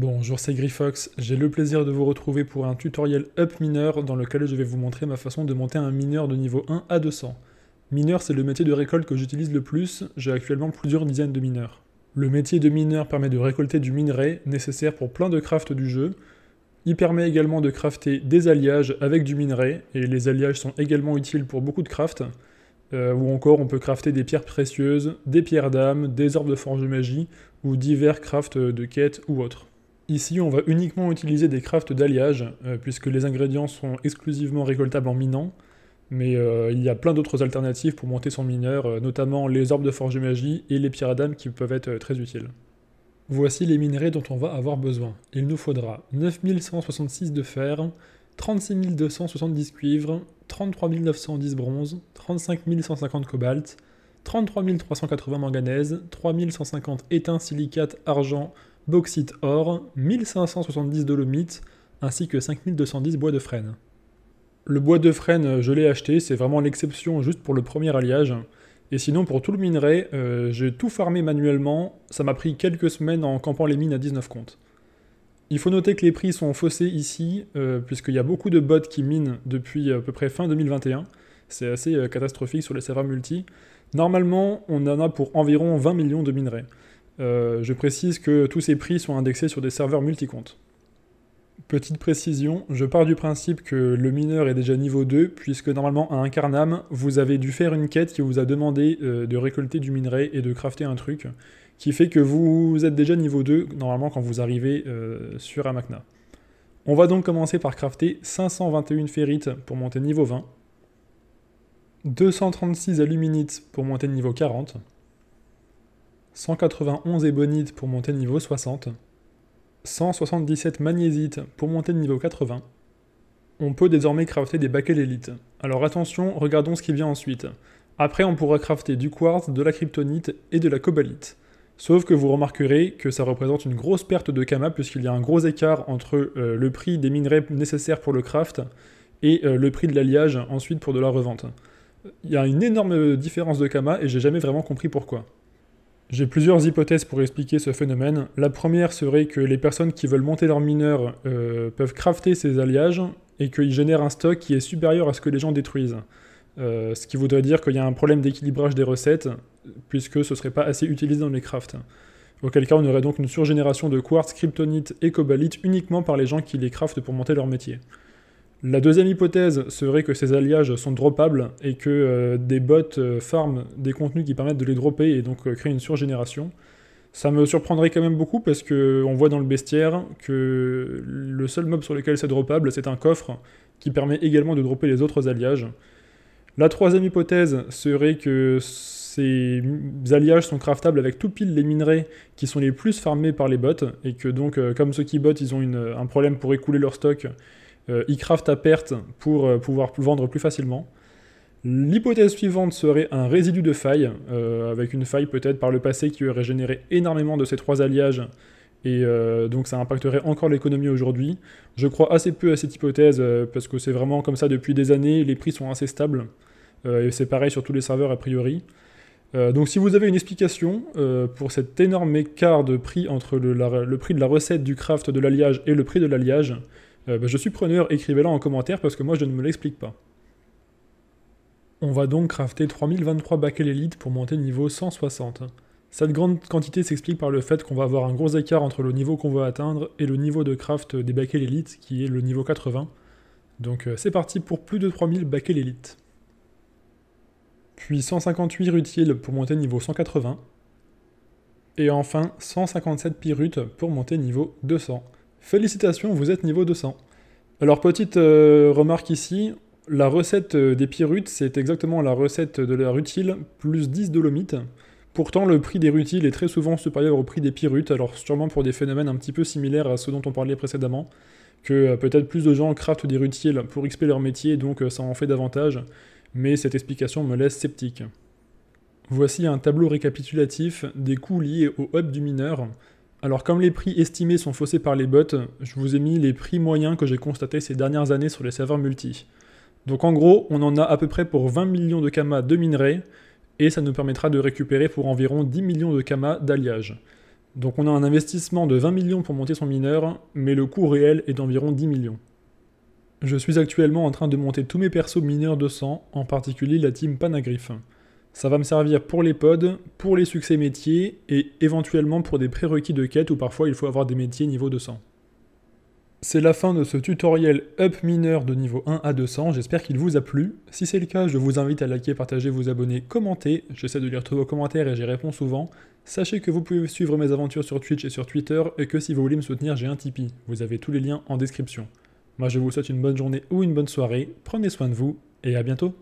Bonjour, c'est Grifox. J'ai le plaisir de vous retrouver pour un tutoriel up mineur dans lequel je vais vous montrer ma façon de monter un mineur de niveau 1 à 200. Mineur, c'est le métier de récolte que j'utilise le plus. J'ai actuellement plusieurs dizaines de mineurs. Le métier de mineur permet de récolter du minerai nécessaire pour plein de crafts du jeu. Il permet également de crafter des alliages avec du minerai, et les alliages sont également utiles pour beaucoup de crafts. Euh, ou encore on peut crafter des pierres précieuses, des pierres d'âme, des orbes de forge de magie, ou divers crafts de quêtes ou autres. Ici, on va uniquement utiliser des crafts d'alliage, euh, puisque les ingrédients sont exclusivement récoltables en minant, mais euh, il y a plein d'autres alternatives pour monter son mineur, euh, notamment les orbes de forge magie et les pyradames qui peuvent être très utiles. Voici les minerais dont on va avoir besoin. Il nous faudra 9166 de fer, 36270 cuivre, 33910 bronze, 35150 cobalt, 33380 manganèse, 3150 étain silicate argent bauxite or, 1570 dolomites, ainsi que 5210 bois de frêne. Le bois de frêne, euh, je l'ai acheté, c'est vraiment l'exception juste pour le premier alliage. Et sinon, pour tout le minerai, euh, j'ai tout farmé manuellement, ça m'a pris quelques semaines en campant les mines à 19 comptes. Il faut noter que les prix sont faussés ici, euh, puisqu'il y a beaucoup de bots qui minent depuis à peu près fin 2021. C'est assez catastrophique sur les serveurs multi. Normalement, on en a pour environ 20 millions de minerais. Euh, je précise que tous ces prix sont indexés sur des serveurs multicomptes. Petite précision, je pars du principe que le mineur est déjà niveau 2, puisque normalement à Incarnam, vous avez dû faire une quête qui vous a demandé euh, de récolter du minerai et de crafter un truc, qui fait que vous êtes déjà niveau 2 normalement quand vous arrivez euh, sur Amakna. On va donc commencer par crafter 521 ferrites pour monter niveau 20, 236 aluminites pour monter niveau 40, 191 ébonite pour monter niveau 60, 177 magnésite pour monter niveau 80. On peut désormais crafter des baquets Alors attention, regardons ce qui vient ensuite. Après, on pourra crafter du quartz, de la kryptonite et de la cobalite. Sauf que vous remarquerez que ça représente une grosse perte de Kama puisqu'il y a un gros écart entre euh, le prix des minerais nécessaires pour le craft et euh, le prix de l'alliage ensuite pour de la revente. Il y a une énorme euh, différence de Kama et j'ai jamais vraiment compris pourquoi. J'ai plusieurs hypothèses pour expliquer ce phénomène. La première serait que les personnes qui veulent monter leurs mineurs euh, peuvent crafter ces alliages et qu'ils génèrent un stock qui est supérieur à ce que les gens détruisent. Euh, ce qui voudrait dire qu'il y a un problème d'équilibrage des recettes, puisque ce ne serait pas assez utilisé dans les crafts. Auquel cas, on aurait donc une surgénération de quartz, kryptonite et cobalite uniquement par les gens qui les craftent pour monter leur métier. La deuxième hypothèse serait que ces alliages sont droppables et que euh, des bots euh, farment des contenus qui permettent de les dropper et donc créent euh, créer une surgénération. Ça me surprendrait quand même beaucoup parce qu'on voit dans le bestiaire que le seul mob sur lequel c'est droppable, c'est un coffre qui permet également de dropper les autres alliages. La troisième hypothèse serait que ces alliages sont craftables avec tout pile les minerais qui sont les plus farmés par les bots et que donc comme ceux qui bottent, ils ont un problème pour écouler leur stock, e euh, à perte pour euh, pouvoir vendre plus facilement. L'hypothèse suivante serait un résidu de faille, euh, avec une faille peut-être par le passé qui aurait généré énormément de ces trois alliages, et donc ça impacterait encore l'économie aujourd'hui. Je crois assez peu à cette hypothèse, parce que c'est vraiment comme ça depuis des années, les prix sont assez stables, et c'est pareil sur tous les serveurs a priori. donc si vous avez une explication pour cet énorme écart de prix entre le, le, prix de la recette du craft de l'alliage et le prix de l'alliage, euh, bah, je suis preneur, écrivez-la en commentaire parce que moi je ne me l'explique pas. On va donc crafter 3023 et l'élite pour monter niveau 160. Cette grande quantité s'explique par le fait qu'on va avoir un gros écart entre le niveau qu'on veut atteindre et le niveau de craft des et l'élite, qui est le niveau 80. Donc euh, c'est parti pour plus de 3000 et l'élite. Puis 158 rutiles pour monter niveau 180. Et enfin 157 pirutes pour monter niveau 200. Félicitations, vous êtes niveau 200. Alors petite euh, remarque ici, la recette euh, des Pirutes, c'est exactement la recette de la rutile plus 10 Dolomites. Pourtant, le prix des rutiles est très souvent supérieur au prix des Pirutes, alors sûrement pour des phénomènes un petit peu similaires à ceux dont on parlait précédemment, que euh, peut-être plus de gens craftent des rutiles pour XP leur métier, donc ça en fait davantage, mais cette explication me laisse sceptique. Voici un tableau récapitulatif des coûts liés au hub du mineur, alors comme les prix estimés sont faussés par les bots, je vous ai mis les prix moyens que j'ai constatés ces dernières années sur les serveurs multi. Donc en gros, on en a à peu près pour 20 millions de kamas de minerai, et ça nous permettra de récupérer pour environ 10 millions de kamas d'alliage. Donc on a un investissement de 20 millions pour monter son mineur, mais le coût réel est d'environ 10 millions. Je suis actuellement en train de monter tous mes persos mineurs de sang, en particulier la team Panagriffe. Ça va me servir pour les pods, pour les succès métiers et éventuellement pour des prérequis de quête où parfois il faut avoir des métiers niveau 200. C'est la fin de ce tutoriel up mineur de niveau 1 à 200, j'espère qu'il vous a plu. Si c'est le cas, je vous invite à liker, partager, vous abonner, commenter. J'essaie de lire tous vos commentaires et j'y réponds souvent. Sachez que vous pouvez suivre mes aventures sur Twitch et sur Twitter et que si vous voulez me soutenir, j'ai un Tipeee. Vous avez tous les liens en description. Moi je vous souhaite une bonne journée ou une bonne soirée, prenez soin de vous et à bientôt